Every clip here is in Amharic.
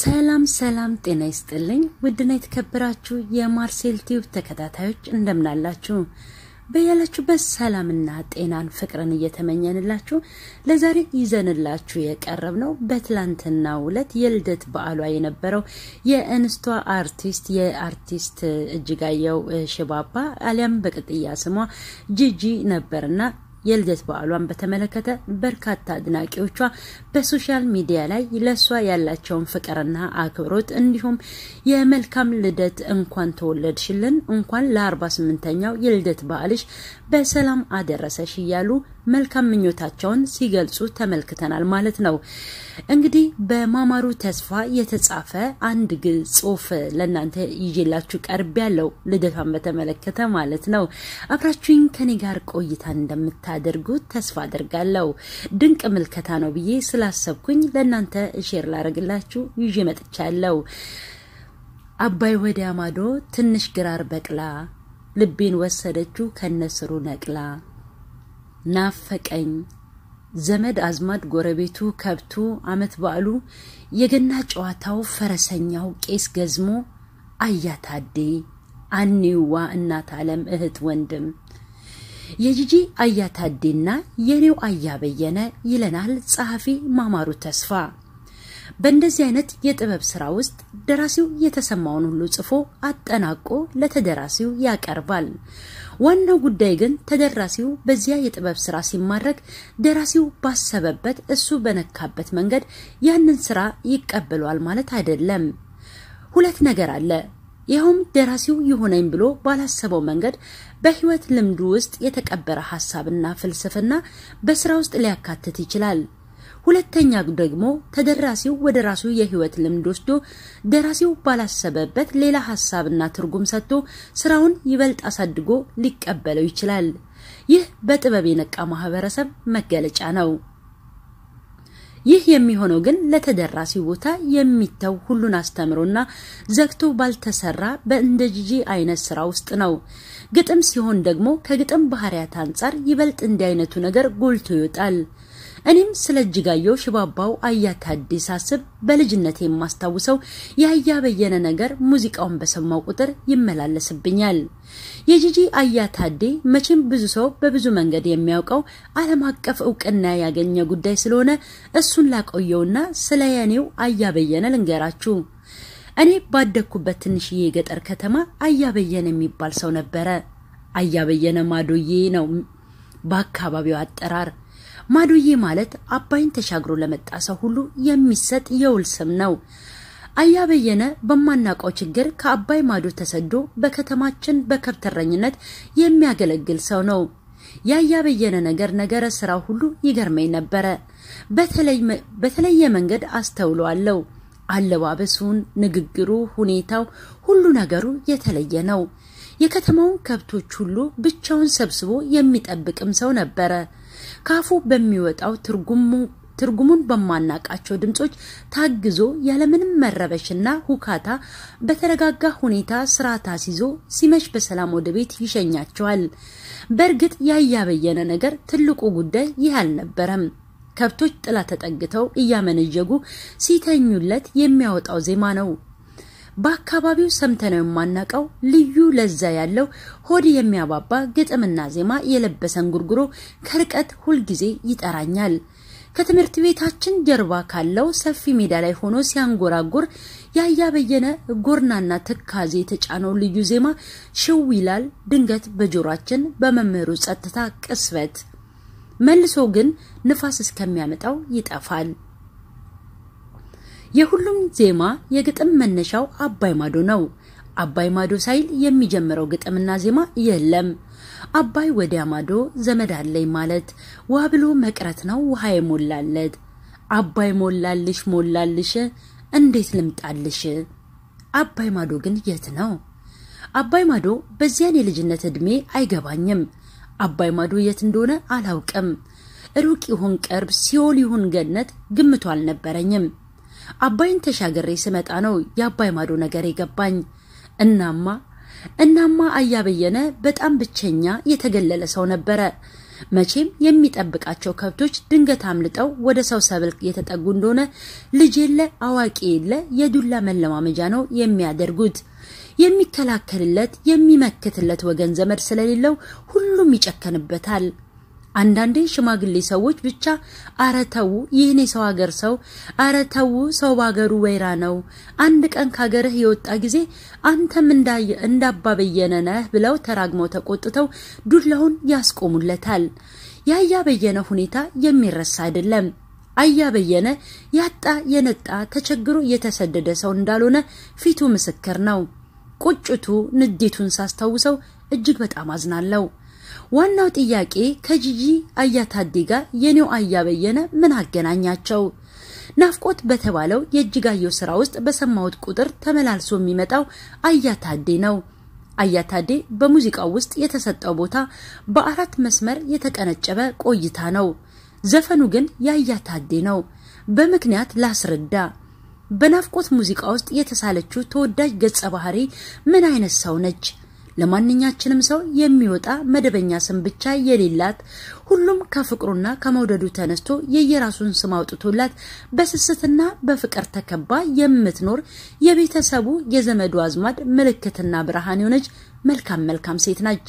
ሰላም ሰላም፣ ጤና ይስጥልኝ ውድና የተከበራችሁ የማርሴል ቲዩብ ተከታታዮች እንደምናላችሁ፣ በያላችሁበት ሰላምና ጤናን ፍቅርን እየተመኘንላችሁ ለዛሬ ይዘንላችሁ የቀረብ ነው በትላንትና ዕለት የልደት በዓሏ የነበረው የእንስቷ አርቲስት የአርቲስት እጅጋየው ሽባባ አሊያም በቅጥያ ስሟ ጂጂ ነበርና የልደት በዓሏን በተመለከተ በርካታ አድናቂዎቿ በሶሻል ሚዲያ ላይ ለእሷ ያላቸውን ፍቅርና አክብሮት እንዲሁም የመልካም ልደት እንኳን ተወለድሽልን እንኳን ለ48ኛው የልደት በዓልሽ በሰላም አደረሰሽ እያሉ መልካም ምኞታቸውን ሲገልጹ ተመልክተናል ማለት ነው። እንግዲህ በማማሩ ተስፋ የተጻፈ አንድ ጽሁፍ ለእናንተ ይዤላችሁ ቀርብ ያለው ልደቷን በተመለከተ ማለት ነው። አብራችሁኝ ከኔ ጋር ቆይታን እንደምታደርጉ ተስፋ አደርጋለሁ። ድንቅ ምልከታ ነው ብዬ ስላሰብኩኝ ለእናንተ ሼር ላደረግላችሁ ይዤ መጥቻለሁ። አባይ ወዲያ ማዶ ትንሽ ግራር በቅላ ልቤን ወሰደችው ከነስሩ ነቅላ ናፈቀኝ። ዘመድ አዝማድ፣ ጎረቤቱ፣ ከብቱ፣ አመት በዓሉ፣ የገና ጨዋታው፣ ፈረሰኛው፣ ቄስ ገዝሞ፣ አያታዴ አኔዋ፣ እናት አለም፣ እህት ወንድም የጂጂ አያታዴና የኔው አያ በየነ ይለናል ጸሐፊ ማማሩ ተስፋ። በእንደዚህ አይነት የጥበብ ስራ ውስጥ ደራሲው የተሰማውን ሁሉ ጽፎ አጠናቆ ለተደራሲው ያቀርባል። ዋናው ጉዳይ ግን ተደራሲው በዚያ የጥበብ ስራ ሲማረክ ደራሲው ባሰበበት እሱ በነካበት መንገድ ያንን ስራ ይቀበሏል ማለት አይደለም። ሁለት ነገር አለ። ይኸውም ደራሲው ይሆነኝ ብሎ ባላሰበው መንገድ በህይወት ልምዱ ውስጥ የተቀበረ ሀሳብና ፍልስፍና በስራ ውስጥ ሊያካትት ይችላል። ሁለተኛ ደግሞ ተደራሲው ወደ ራሱ የህይወት ልምድ ወስዶ ደራሲው ባላሰበበት ሌላ ሀሳብና ትርጉም ሰጥቶ ስራውን ይበልጥ አሳድጎ ሊቀበለው ይችላል። ይህ በጥበብ የነቃ ማህበረሰብ መገለጫ ነው። ይህ የሚሆነው ግን ለተደራሲ ቦታ የሚተው ሁሉን አስተምሮና ዘግቶ ባልተሰራ በእንደ ጂጂ አይነት ስራ ውስጥ ነው። ግጥም ሲሆን ደግሞ ከግጥም ባህሪያት አንጻር ይበልጥ እንዲህ አይነቱ ነገር ጎልቶ ይወጣል። እኔም ስለ እጅጋየሁ ሽባባው አያታዴ ሳስብ በልጅነት የማስታውሰው የአያ በየነ ነገር ሙዚቃውን በሰማው ቁጥር ይመላለስብኛል። የጂጂ አያታዴ መቼም ብዙ ሰው በብዙ መንገድ የሚያውቀው ዓለም አቀፍ እውቅና ያገኘ ጉዳይ ስለሆነ እሱን ላቆየውና ስለ የኔው አያ በየነ ልንገራችሁ። እኔ ባደግኩበት ትንሽዬ የገጠር ከተማ አያ በየነ የሚባል ሰው ነበረ። አያ በየነ ማዶዬ ነው በአካባቢው አጠራር። ማዶዬ ማለት አባይን ተሻግሮ ለመጣ ሰው ሁሉ የሚሰጥ የውል ስም ነው። አያ በየነ በማናውቀው ችግር ከአባይ ማዶ ተሰዶ በከተማችን በከብተረኝነት የሚያገለግል ሰው ነው። የአያ በየነ ነገር ነገረ ስራ ሁሉ ይገርመኝ ነበረ። በተለየ መንገድ አስተውለዋለሁ። አለባበሱን፣ ንግግሩ፣ ሁኔታው፣ ሁሉ ነገሩ የተለየ ነው። የከተማውን ከብቶች ሁሉ ብቻውን ሰብስቦ የሚጠብቅም ሰው ነበረ። ከአፉ በሚወጣው ትርጉሙን በማናቃቸው ድምጾች ታግዞ ያለምንም መረበሽና ሁካታ በተረጋጋ ሁኔታ ስራ ታስይዞ ሲመሽ በሰላም ወደ ቤት ይሸኛቸዋል። በእርግጥ ያያበየነ ነገር ትልቁ ጉዳይ ይህ አልነበረም። ከብቶች ጥላ ተጠግተው እያመነጀጉ ሲተኙለት የሚያወጣው ዜማ ነው። በአካባቢው ሰምተነው የማናቀው ልዩ ለዛ ያለው ሆድ የሚያባባ ግጥምና ዜማ የለበሰን ጉርጉሮ ከርቀት ሁልጊዜ ይጠራኛል። ከትምህርት ቤታችን ጀርባ ካለው ሰፊ ሜዳ ላይ ሆኖ ሲያንጎራጉር ያያ በየነ ጎርናና ትካዜ የተጫነው ልዩ ዜማ ሽው ይላል ድንገት በጆሯችን በመምህሩ ጸጥታ ቅስበት፣ መልሶ ግን ንፋስ እስከሚያመጣው ይጠፋል። የሁሉም ዜማ የግጥም መነሻው አባይ ማዶ ነው። አባይ ማዶ ሳይል የሚጀምረው ግጥምና ዜማ የለም። አባይ ወዲያ ማዶ ዘመድ አለኝ ማለት ውሃ ብሎ መቅረት ነው። ውሃ የሞላለት አባይ ሞላልሽ ሞላልሽ እንዴት ልምጣልሽ? አባይ ማዶ ግን የት ነው? አባይ ማዶ በዚያን የልጅነት ዕድሜ አይገባኝም። አባይ ማዶ የት እንደሆነ አላውቅም። ሩቅ ይሁን ቅርብ፣ ሲኦል ይሁን ገነት ግምቱ አልነበረኝም። አባይን ተሻገሬ ስመጣ ነው የአባይ ማዶ ነገር የገባኝ። እናማ እናማ አያበየነ በጣም ብቸኛ የተገለለ ሰው ነበረ። መቼም የሚጠብቃቸው ከብቶች ድንገት አምልጠው ወደ ሰው ሰብል የተጠጉ እንደሆነ ልጅ የለ አዋቂ የለ የዱላ መለማመጃ ነው የሚያደርጉት። የሚከላከልለት የሚመክትለት ወገን ዘመድ ስለሌለው ሁሉም ይጨከንበታል። አንዳንዴ ሽማግሌ ሰዎች ብቻ አረተው ይህን የሰው ሀገር ሰው አረተው ሰው በሀገሩ ወይራ ነው፣ አንድ ቀን ከሀገርህ የወጣ ጊዜ አንተም እንዳባበየነ ነህ ብለው ተራግመው ተቆጥተው ዱላውን ያስቆሙለታል። የአያ በየነ ሁኔታ የሚረሳ አይደለም። አያ በየነ ያጣ የነጣ ተቸግሮ የተሰደደ ሰው እንዳልሆነ ፊቱ ምስክር ነው። ቁጭቱ፣ ንዴቱን ሳስታውሰው እጅግ በጣም አዝናለሁ። ዋናው ጥያቄ ከጂጂ አያታዴ ጋር የኔው አያበየነ ምን አገናኛቸው? ናፍቆት በተባለው የእጅጋየሁ ስራ ውስጥ በሰማሁት ቁጥር ተመላልሶ የሚመጣው አያታዴ ነው። አያታዴ በሙዚቃው ውስጥ የተሰጠው ቦታ በአራት መስመር የተቀነጨበ ቆይታ ነው። ዘፈኑ ግን የአያታዴ ነው። በምክንያት ላስረዳ። በናፍቆት ሙዚቃ ውስጥ የተሳለችው ተወዳጅ ገጸ ባህሪ ምን አይነት ሰው ነች? ለማንኛችንም ሰው የሚወጣ መደበኛ ስም ብቻ የሌላት ሁሉም ከፍቅሩና ከመውደዱ ተነስቶ የየራሱን ስም አውጥቶላት በስስትና በፍቅር ተከባ የምትኖር የቤተሰቡ የዘመዱ አዝማድ ምልክትና ብርሃን የሆነች መልካም መልካም ሴት ናች።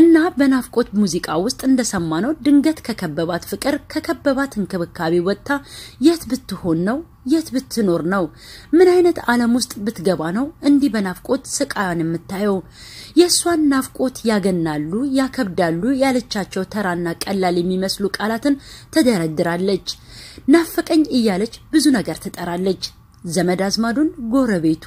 እና በናፍቆት ሙዚቃ ውስጥ እንደሰማ ነው ድንገት ከከበባት ፍቅር ከከበባት እንክብካቤ ወጥታ የት ብትሆን ነው? የት ብትኖር ነው? ምን አይነት ዓለም ውስጥ ብትገባ ነው እንዲህ በናፍቆት ስቃያን የምታየው? የእሷን ናፍቆት ያገናሉ፣ ያከብዳሉ ያለቻቸው ተራና ቀላል የሚመስሉ ቃላትን ትደረድራለች። ናፈቀኝ እያለች ብዙ ነገር ትጠራለች። ዘመድ አዝማዱን፣ ጎረቤቱ፣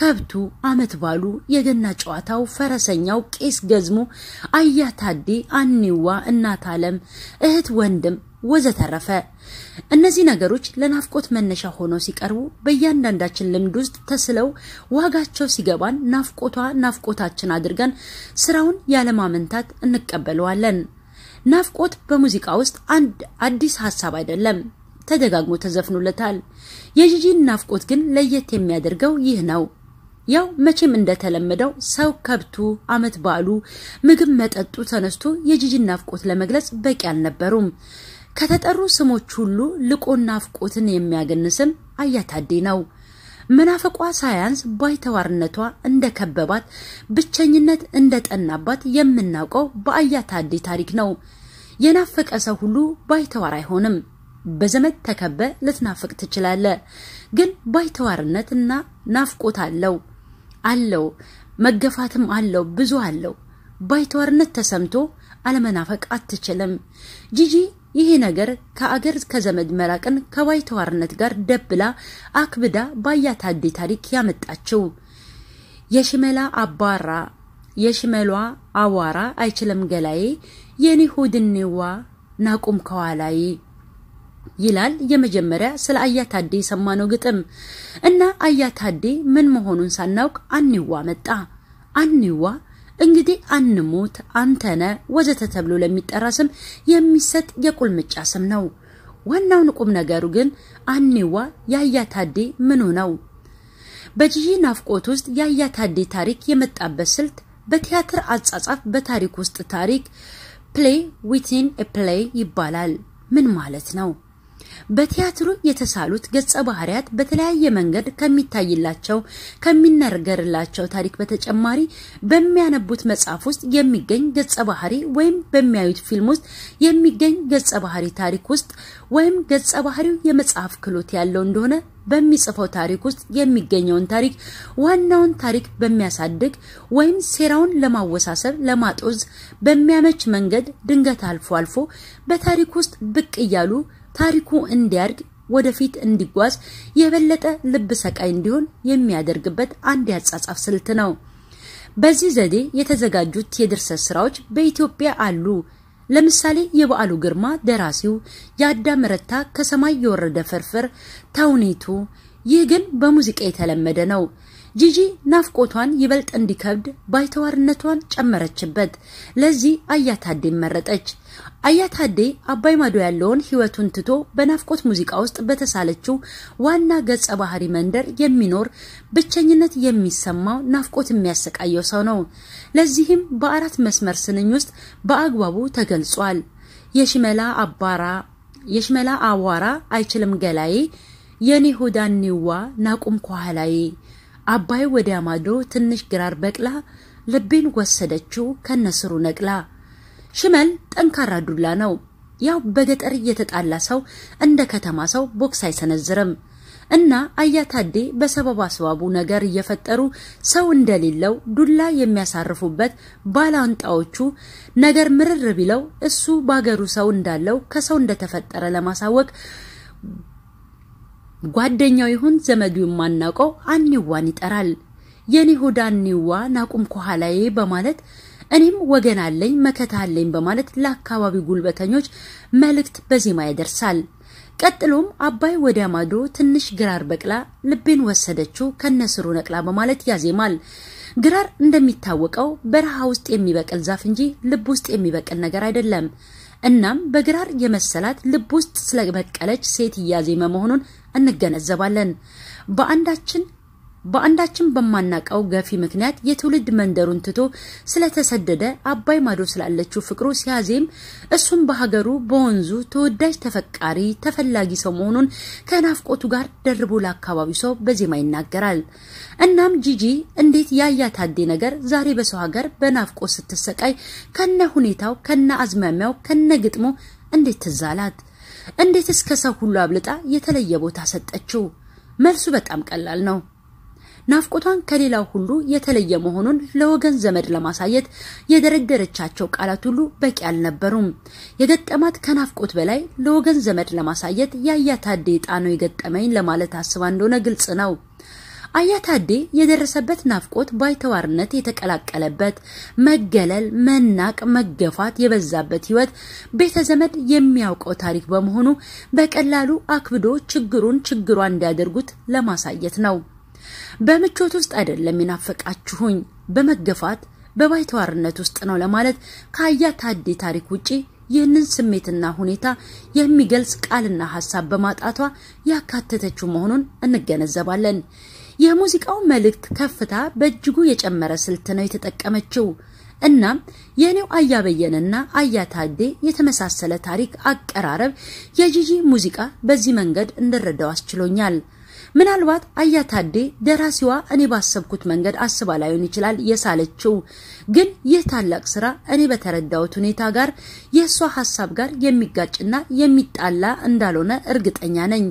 ከብቱ፣ አመት ባሉ፣ የገና ጨዋታው፣ ፈረሰኛው፣ ቄስ ገዝሙ፣ አያታዴ፣ አኒዋ፣ እናት አለም፣ እህት ወንድም ወዘተረፈ። እነዚህ ነገሮች ለናፍቆት መነሻ ሆነው ሲቀርቡ በእያንዳንዳችን ልምድ ውስጥ ተስለው ዋጋቸው ሲገባን ናፍቆቷ ናፍቆታችን አድርገን ስራውን ያለማመንታት እንቀበለዋለን። ናፍቆት በሙዚቃ ውስጥ አንድ አዲስ ሀሳብ አይደለም። ተደጋግሞ ተዘፍኖለታል። የጂጂን ናፍቆት ግን ለየት የሚያደርገው ይህ ነው። ያው መቼም እንደተለመደው ሰው ከብቱ፣ አመት በዓሉ፣ ምግብ መጠጡ ተነስቶ የጂጂን ናፍቆት ለመግለጽ በቂ አልነበሩም። ከተጠሩ ስሞች ሁሉ ልቆ ናፍቆትን የሚያገን ስም አያታዴ ነው። መናፈቋ ሳያንስ ባይተዋርነቷ እንደከበባት ብቸኝነት እንደጠናባት የምናውቀው በአያታዴ ታሪክ ነው። የናፈቀ ሰው ሁሉ ባይተዋር አይሆንም። በዘመድ ተከበ ልትናፍቅ ትችላለ። ግን ባይተዋርነት እና ናፍቆት አለው አለው መገፋትም አለው ብዙ አለው። ባይተዋርነት ተሰምቶ አለመናፈቅ አትችልም። ጂጂ ይሄ ነገር ከአገር ከዘመድ መራቅን ከባይተዋርነት ጋር ደብላ አክብዳ ባያታዴ ታሪክ ያመጣችው የሽመላ አባራ የሽመሏ አዋራ አይችልም ገላዬ የኔ ናቁም ከኋላዬ ይላል የመጀመሪያ ስለ አያታዴ የሰማነው ግጥም እና አያታዴ ምን መሆኑን ሳናውቅ አኒዋ መጣ። አኒዋ እንግዲህ አንሙት፣ አንተነ ወዘተ ተብሎ ለሚጠራ ስም የሚሰጥ የቁልምጫ ስም ነው። ዋናውን ቁም ነገሩ ግን አኒዋ የአያታዴ ምኑ ነው? በጂጂ ናፍቆት ውስጥ የአያታዴ ታሪክ የመጣበት ስልት በቲያትር አጻጻፍ በታሪክ ውስጥ ታሪክ ፕሌይ ዊቲን ፕሌይ ይባላል። ምን ማለት ነው? በቲያትሩ የተሳሉት ገጸ ባህሪያት በተለያየ መንገድ ከሚታይላቸው ከሚነገርላቸው ታሪክ በተጨማሪ በሚያነቡት መጽሐፍ ውስጥ የሚገኝ ገጸ ባህሪ ወይም በሚያዩት ፊልም ውስጥ የሚገኝ ገጸ ባህሪ ታሪክ ውስጥ ወይም ገጸ ባህሪው የመጽሐፍ ክሎት ያለው እንደሆነ በሚጽፈው ታሪክ ውስጥ የሚገኘውን ታሪክ ዋናውን ታሪክ በሚያሳድግ ወይም ሴራውን ለማወሳሰብ ለማጦዝ በሚያመች መንገድ ድንገት አልፎ አልፎ በታሪክ ውስጥ ብቅ እያሉ ታሪኩ እንዲያድግ ወደፊት እንዲጓዝ የበለጠ ልብ ሰቃይ እንዲሆን የሚያደርግበት አንድ ያጻጻፍ ስልት ነው። በዚህ ዘዴ የተዘጋጁት የድርሰት ስራዎች በኢትዮጵያ አሉ። ለምሳሌ የበዓሉ ግርማ ደራሲው፣ የአዳም ረታ ከሰማይ የወረደ ፍርፍር ተውኔቱ። ይህ ግን በሙዚቃ የተለመደ ነው። ጂጂ ናፍቆቷን ይበልጥ እንዲከብድ ባይተዋርነቷን ጨመረችበት። ለዚህ አያታዴን መረጠች። አያታዴ አባይ ማዶ ያለውን ህይወቱን ትቶ በናፍቆት ሙዚቃ ውስጥ በተሳለችው ዋና ገጸ ባህሪ መንደር የሚኖር ብቸኝነት የሚሰማው ናፍቆት የሚያሰቃየው ሰው ነው። ለዚህም በአራት መስመር ስንኝ ውስጥ በአግባቡ ተገልጿል። የሽመላ አባራ የሽመላ አዋራ አይችልም ገላዬ፣ የኔ ሆዳኒዋ ናቁም ከኋላዬ፣ አባይ ወዲያ ማዶ ትንሽ ግራር በቅላ ልቤን ወሰደችው ከነስሩ ነቅላ ሽመል ጠንካራ ዱላ ነው። ያው በገጠር እየተጣላ ሰው እንደ ከተማ ሰው ቦክስ አይሰነዝርም እና አያታዴ በሰበብ አስባቡ ነገር እየፈጠሩ ሰው እንደሌለው ዱላ የሚያሳርፉበት ባላንጣዎቹ ነገር ምርር ቢለው እሱ በሀገሩ ሰው እንዳለው ከሰው እንደተፈጠረ ለማሳወቅ ጓደኛው ይሁን ዘመዱ የማናውቀው አኒዋን ይጠራል። የኒሁዳ ሆዳ አኒዋ ናቁም ከኋላዬ በማለት እኔም ወገን አለኝ መከታ አለኝ በማለት ለአካባቢው ጉልበተኞች መልእክት በዜማ ያደርሳል። ቀጥሎም አባይ ወዲያ ማዶ ትንሽ ግራር በቅላ ልቤን ወሰደችው ከነስሩ ነቅላ በማለት ያዜማል። ግራር እንደሚታወቀው በረሃ ውስጥ የሚበቅል ዛፍ እንጂ ልብ ውስጥ የሚበቅል ነገር አይደለም። እናም በግራር የመሰላት ልብ ውስጥ ስለበቀለች ሴት እያዜመ መሆኑን እንገነዘባለን። በአንዳችን በአንዳችን በማናቀው ገፊ ምክንያት የትውልድ መንደሩን ትቶ ስለተሰደደ አባይ ማዶ ስላለችው ፍቅሩ ሲያዜም እሱም በሀገሩ በወንዙ ተወዳጅ ተፈቃሪ ተፈላጊ ሰው መሆኑን ከናፍቆቱ ጋር ደርቦ ለአካባቢው ሰው በዜማ ይናገራል። እናም ጂጂ እንዴት ያያ ታዴ ነገር ዛሬ በሰው ሀገር በናፍቆት ስትሰቃይ ከነ ሁኔታው ከነ አዝማሚያው ከነ ግጥሞ እንዴት ትዛላት! እንዴት እስከ ሰው ሁሉ አብልጣ የተለየ ቦታ ሰጠችው? መልሱ በጣም ቀላል ነው። ናፍቆቷን ከሌላው ሁሉ የተለየ መሆኑን ለወገን ዘመድ ለማሳየት የደረደረቻቸው ቃላት ሁሉ በቂ አልነበሩም። የገጠማት ከናፍቆት በላይ ለወገን ዘመድ ለማሳየት የአያት አዴ ዕጣ ነው የገጠመኝ ለማለት አስባ እንደሆነ ግልጽ ነው። አያታዴ የደረሰበት ናፍቆት ባይተዋርነት የተቀላቀለበት መገለል፣ መናቅ፣ መገፋት የበዛበት ህይወት ቤተ ዘመድ የሚያውቀው ታሪክ በመሆኑ በቀላሉ አክብዶ ችግሩን ችግሯ እንዲያደርጉት ለማሳየት ነው። በምቾት ውስጥ አይደለም የናፈቃችሁኝ፣ በመገፋት በባይተዋርነት ውስጥ ነው ለማለት ከአያ ታዴ ታሪክ ውጪ ይህንን ስሜትና ሁኔታ የሚገልጽ ቃልና ሀሳብ በማጣቷ ያካተተችው መሆኑን እንገነዘባለን። የሙዚቃው መልእክት ከፍታ በእጅጉ የጨመረ ስልት ነው የተጠቀመችው። እናም የኔው አያ በየነና አያ ታዴ የተመሳሰለ ታሪክ አቀራረብ የጂጂ ሙዚቃ በዚህ መንገድ እንድረዳው አስችሎኛል። ምናልባት አያታዴ ደራሲዋ እኔ ባሰብኩት መንገድ አስባ ላይሆን ይችላል የሳለችው። ግን ይህ ታላቅ ስራ እኔ በተረዳሁት ሁኔታ ጋር የእሷ ሀሳብ ጋር የሚጋጭና የሚጣላ እንዳልሆነ እርግጠኛ ነኝ።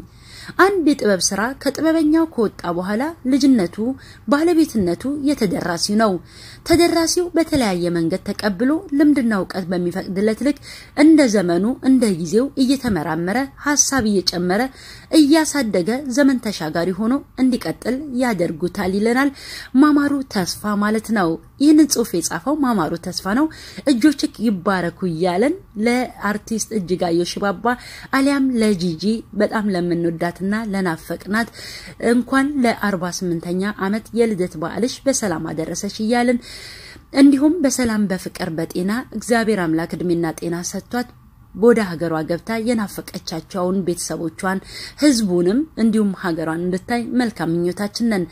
አንድ የጥበብ ስራ ከጥበበኛው ከወጣ በኋላ ልጅነቱ፣ ባለቤትነቱ የተደራሲ ነው። ተደራሲው በተለያየ መንገድ ተቀብሎ ልምድና እውቀት በሚፈቅድለት ልክ እንደ ዘመኑ እንደ ጊዜው እየተመራመረ ሀሳብ እየጨመረ እያሳደገ ዘመን ተሻጋሪ ሆኖ እንዲቀጥል ያደርጉታል ይለናል ማማሩ ተስፋ ማለት ነው። ይህንን ጽሁፍ የጻፈው ማማሩ ተስፋ ነው። እጆችክ ይባረኩ እያለን ለአርቲስት እጅጋየሁ ሽባባ አሊያም ለጂጂ በጣም ለምንወዳትና ለናፈቅናት እንኳን ለ48ኛ ዓመት የልደት በዓልሽ በሰላም አደረሰሽ እያለን እንዲሁም በሰላም በፍቅር በጤና እግዚአብሔር አምላክ እድሜና ጤና ሰጥቷት ወደ ሀገሯ ገብታ የናፈቀቻቸውን ቤተሰቦቿን፣ ህዝቡንም እንዲሁም ሀገሯን እንድታይ መልካም ምኞታችን ነን።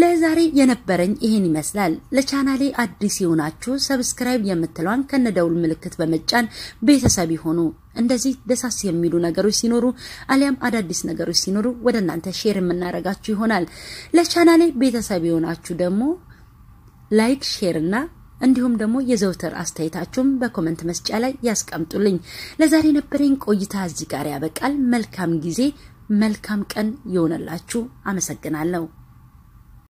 ለዛሬ የነበረኝ ይህን ይመስላል። ለቻናሌ አዲስ የሆናችሁ ሰብስክራይብ የምትለዋን ከነደውል ምልክት በመጫን ቤተሰብ ይሆኑ። እንደዚህ ደሳስ የሚሉ ነገሮች ሲኖሩ አሊያም አዳዲስ ነገሮች ሲኖሩ ወደ እናንተ ሼር የምናደርጋችሁ ይሆናል። ለቻናሌ ቤተሰብ የሆናችሁ ደግሞ ላይክ፣ ሼር እና እንዲሁም ደግሞ የዘውትር አስተያየታችሁም በኮመንት መስጫ ላይ ያስቀምጡልኝ። ለዛሬ ነበረኝ ቆይታ እዚህ ጋር ያበቃል። መልካም ጊዜ፣ መልካም ቀን ይሆነላችሁ። አመሰግናለሁ።